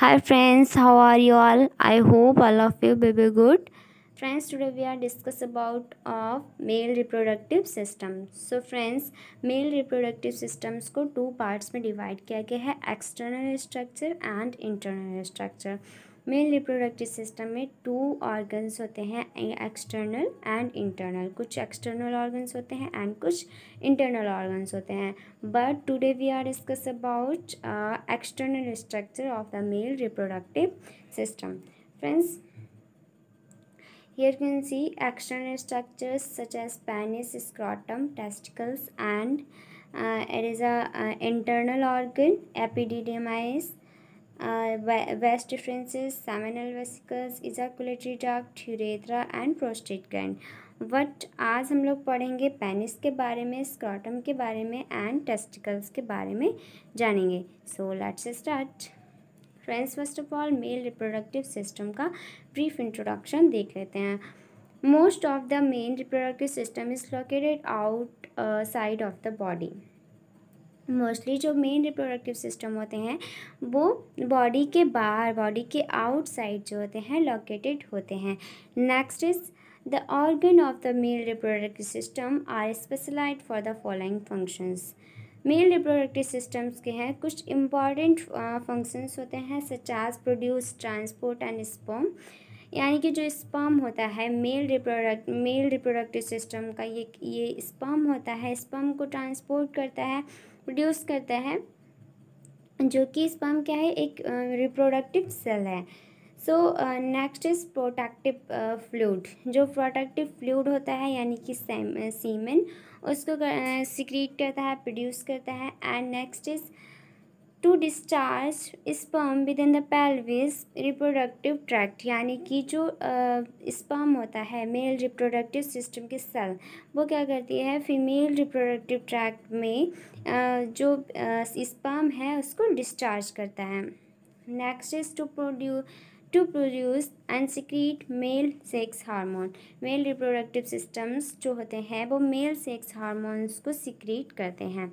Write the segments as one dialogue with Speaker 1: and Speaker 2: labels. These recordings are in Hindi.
Speaker 1: hi friends how are you all i hope all of you will be good friends today we are discuss about of male reproductive system so friends male reproductive systems को two parts में divide किया गया है external structure and internal structure male reproductive system में टू ऑर्गन्स होते हैं एक्सटर्नल एंड इंटरनल कुछ एक्सटर्नल ऑर्गन्स होते हैं एंड कुछ इंटरनल ऑर्गन्स होते हैं but today we are discuss about external structure of the male reproductive system friends Here you can see external structures such as penis, scrotum, testicles and uh, it is a, a uh, internal organ epididymis vas deferens seminal vesicles ejaculatory duct urethra and prostate gland but आज हम लोग पढ़ेंगे पेनिस के बारे में स्क्रॉटम के बारे में एंड टेस्टिकल्स के बारे में जानेंगे so let's start friends first of all male reproductive system का ब्रीफ इंट्रोडक्शन देख लेते हैं most of the men reproductive system is located outside of the body mostly जो मेन रिप्रोडक्टिव सिस्टम होते हैं वो बॉडी के बाहर बॉडी के आउटसाइड जो होते हैं लोकेटेड होते हैं next is the organ of the male reproductive system are specialized for the following functions male reproductive systems के हैं कुछ इम्पॉर्टेंट फंक्शंस होते हैं such as produce transport and sperm यानी कि जो स्पम होता है male reproductive male reproductive system का ये ये स्पम होता है स्पम को ट्रांसपोर्ट करता है प्रोड्यूस करता है जो कि स्पर्म क्या है एक रिप्रोडक्टिव सेल है so next is protective fluid जो प्रोटेक्टिव फ्लूड होता है यानी कि सीमेन उसको सिक्रीट करता है प्रोड्यूस करता है and next is to discharge sperm within the pelvis reproductive tract यानी कि जो स्पर्म होता है मेल रिप्रोडक्टिव सिस्टम की सेल वो क्या करती है फीमेल रिप्रोडक्टिव ट्रैक्ट में uh, जो स्पर्म uh, है उसको डिस्चार्ज करता है next is to produce to produce and secrete male sex hormone male reproductive systems जो होते हैं वो मेल सेक्स हारमोन्स को सिक्रीट करते हैं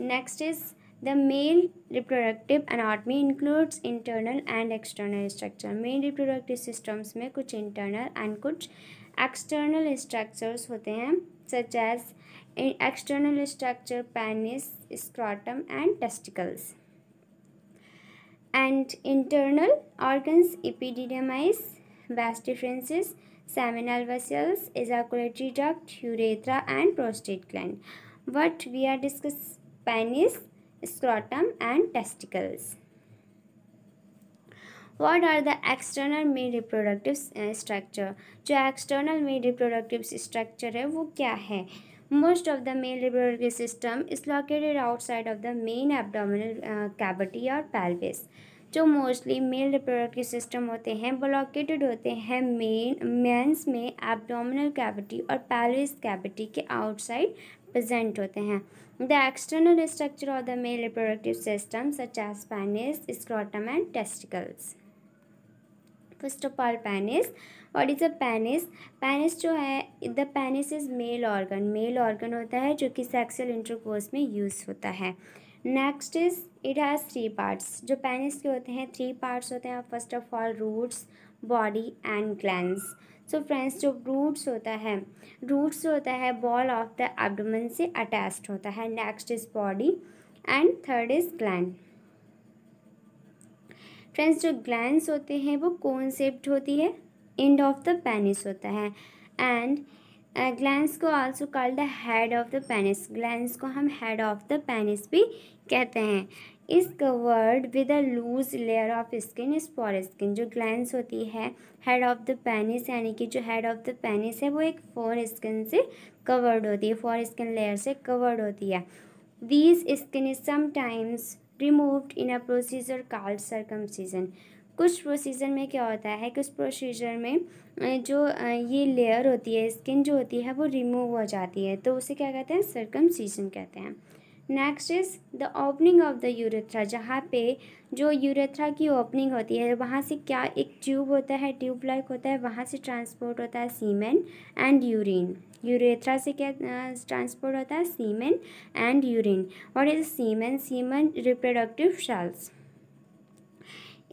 Speaker 1: next is The male reproductive anatomy includes internal and external structure. Male reproductive systems में कुछ internal and कुछ external structures होते हैं such as external structure penis, scrotum and testicles. And internal organs epididymis, vas deferens, seminal vessels, ejaculatory duct, urethra and prostate gland. What we are discussing penis scrotum and testicles what are the external male reproductive structure जो external male reproductive structure है वो क्या है most of the male reproductive system is located outside of the main abdominal uh, cavity or pelvis जो मोस्टली मेल रिप्रोडक्टिव सिस्टम होते हैं वो लोकेटेड होते हैं मेन मेंस में एब्डोमिनल कैविटी और पैलविस कैविटी के आउटसाइड प्रजेंट होते हैं the external structure of the male reproductive system such as penis scrotum and testicles first of all penis और इज अ पैनिस पैनिस जो है the penis is male organ male organ होता है जो कि सेक्सुअल इंटरकोर्स में यूज होता है next is it has three parts जो पैनिस के होते हैं थ्री पार्ट्स होते हैं first of all roots body and gland so so friends जो रूट्स होता है रूट्स होता है बॉल ऑफ द एबडमन से अटैच होता है next is body and third is gland friends जो ग्लैंड होते हैं वो कौन सेप्ड होती है एंड ऑफ द पेनिस होता है एंड ग्लैंड uh, को also called the head of the penis gland को हम हेड ऑफ द पेनिस भी कहते हैं is covered with a loose layer of skin इस फॉर स्किन जो ग्लैंस होती है हेड ऑफ द पेनिस यानी कि जो हेड ऑफ द पेनिस है वो एक फॉर स्किन से कवर्ड होती है फॉर स्किन लेयर से कवर्ड होती है these skin is sometimes removed in a procedure called season कुछ प्रोसीजर में क्या होता है कुछ प्रोसीजर में जो ये लेयर होती है स्किन जो होती है वो रिमूव हो जाती है तो उसे क्या कहते हैं सरकम सीजन कहते हैं next is the opening of the urethra जहाँ पे जो यूरेथ्रा की ओपनिंग होती है वहाँ से क्या एक ट्यूब होता है ट्यूब लाइक होता है वहाँ से ट्रांसपोर्ट होता है सीमेन एंड यूरिन यूरेथ्रा से क्या ट्रांसपोर्ट होता है सीमेन एंड यूरिन और is semen semen reproductive cells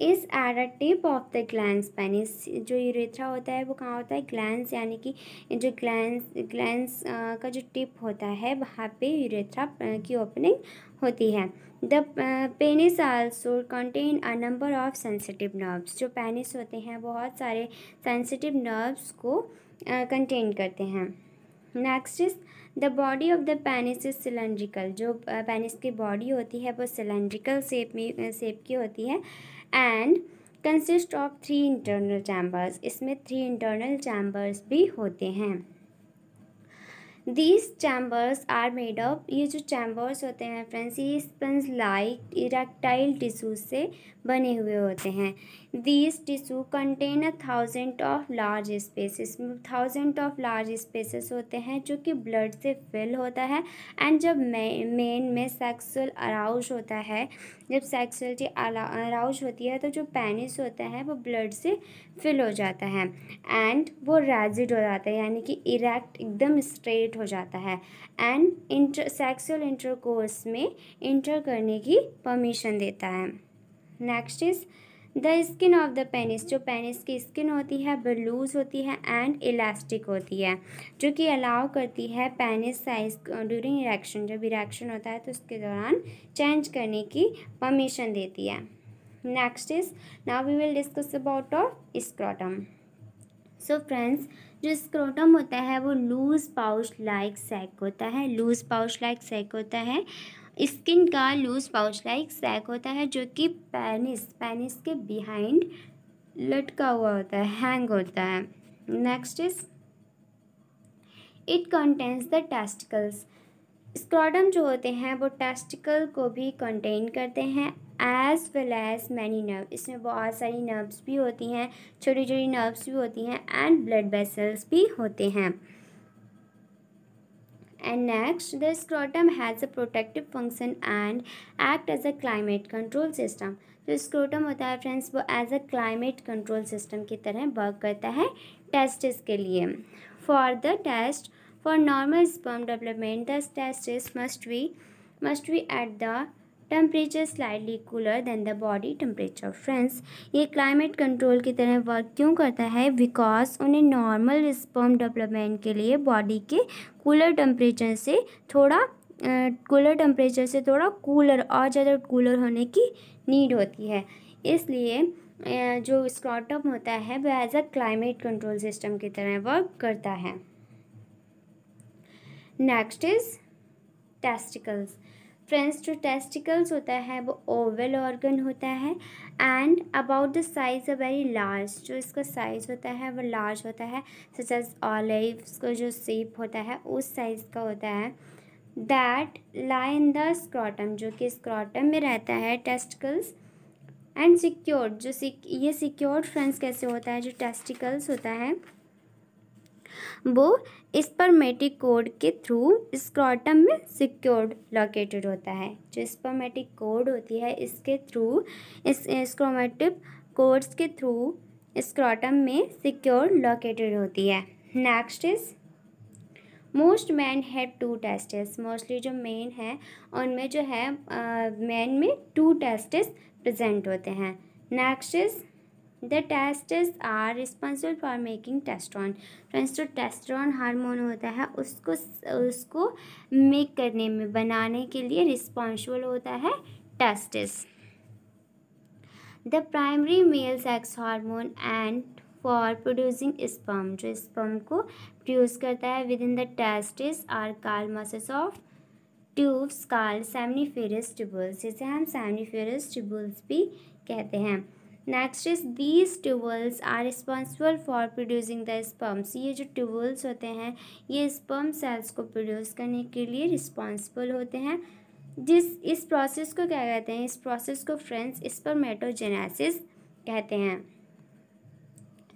Speaker 1: is at the tip of the gland penis जो यूरेथ्रा होता है वो कहाँ होता है ग्लैंड यानी कि जो ग्लैंड ग्लैंड का जो टिप होता है वहाँ पे यूरेथ्रा की ओपनिंग होती है the penis also contain a number of sensitive nerves जो पेनिस होते हैं बहुत सारे सेंसिटिव नर्व्स को कंटेन uh, करते हैं next is the body of the penis is cylindrical जो पेनिस की बॉडी होती है वो सिलेंड्रिकल सेप में सेप की होती है and consist of three internal chambers इसमें थ्री इंटरनल चैम्बर्स भी होते हैं these chambers are made up ये जो चैम्बर्स होते हैं फ्रेंड्स ये स्पंज लाइक इरेक्टाइल टिश्यूज से बने हुए होते हैं this tissue contain a thousand of large spaces thousand of large spaces होते हैं जो कि ब्लड से फिल होता है एंड जब मेन में, सेक्सुअल अराउज होता है जब सेक्सुअलिटी अराउज होती है तो जो पेनिस होता है वो ब्लड से फिल हो जाता है एंड वो रेजिड हो जाता है यानी कि इरेक्ट एकदम स्ट्रेट हो जाता है एंड इंटर सेक्सुअल इंटरकोर्स में इंटर करने की परमिशन देता है next is the skin of the penis जो पेनिस की स्किन होती है वह लूज़ होती है एंड इलास्टिक होती है जो कि अलाउ करती है पेनिस साइज ड्यूरिंग इरेक्शन जब इरेक्शन होता है तो उसके दौरान चेंज करने की परमिशन देती है next is now we will discuss about of scrotum so friends जो स्क्रोटम होता है वो लूज़ पाउच लाइक सैक होता है लूज़ पाउच लाइक सैक होता है स्किन का लूज पाउच लाइक सैक होता है जो कि पैनिस पैनिस के बिहाइंड लटका हुआ होता है हैंग होता है next is it contains the testicles scrotum जो होते हैं वो टेस्टिकल को भी कंटेन करते हैं as well as many nerve इसमें बहुत सारी नर्व्स भी होती हैं छोटी छोटी नर्व्स भी होती हैं एंड ब्लड वेसल्स भी होते हैं And next, the scrotum has a protective function and act as a climate control system. जो स्क्रोटम होता है फ्रेंड्स वो as a climate control system की तरह वर्क करता है टेस्ट के लिए for the test for normal sperm development the test must be must be at the temperature slightly cooler than the body temperature friends ये क्लाइमेट कंट्रोल की तरह वर्क क्यों करता है बिकॉज उन्हें नॉर्मल स्पर्म डेवलपमेंट के लिए बॉडी के कूलर टेम्परेचर से थोड़ा कूलर टेम्परेचर से थोड़ा कूलर और ज़्यादा कूलर होने की नीड होती है इसलिए जो स्क्रॉटम होता है वह as a climate control system की तरह वर्क करता है नेक्स्ट इज टेस्टिकल्स फ्रेंड्स जो टेस्टिकल्स होता है वो ओवल ऑर्गन होता है and about the size a very large जो इसका साइज़ होता है वो लार्ज होता है सच एज ऑलिव का जो सेप होता है उस साइज़ का होता है that lie in the scrotum जो कि स्क्रॉटम में रहता है टेस्टिकल्स एंड सिक्योर्ड जो सिक ये सिक्योर्ड फ्रेंड्स कैसे होता है जो टेस्टिकल्स होता है वो स्पर्मेटिक कोड के थ्रू स्क्रॉटम में सिक्योर्ड लोकेटेड होता है जो स्पर्मेटिक कोड होती है इसके थ्रू इस स्क्रोमेटिक कोड्स के थ्रू स्क्रॉटम में सिक्योर्ड लोकेटेड होती है नेक्स्ट इज़ मोस्ट मैन है टू टेस्टिस मोस्टली जो मेन है उनमें जो है मैन में टू टेस्टिस प्रजेंट होते हैं next is the testes are responsible for making testosterone friends जो टेस्ट्रॉन हार्मोन होता है उसको उसको मेक करने में बनाने के लिए रिस्पॉन्सिबल होता है testis the primary male sex hormone and for producing sperm जो स्पम को प्रोड्यूस करता है within the testis are coiled masses of tubes called seminiferous tubules जिसे हम सेमनीफेरस ट्यूबल्स भी कहते हैं next is these tubules are responsible for producing the sperms ये जो ट्यूबल्स होते हैं ये स्पम सेल्स को प्रोड्यूस करने के लिए रिस्पॉन्सिबल होते हैं जिस इस प्रोसेस को क्या कहते हैं इस प्रोसेस को फ्रेंड्स स्पर्मेटोजेनेसिस कहते हैं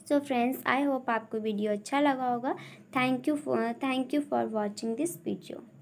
Speaker 1: सो फ्रेंड्स आई होप आपको वीडियो अच्छा लगा होगा thank you for thank you for watching this video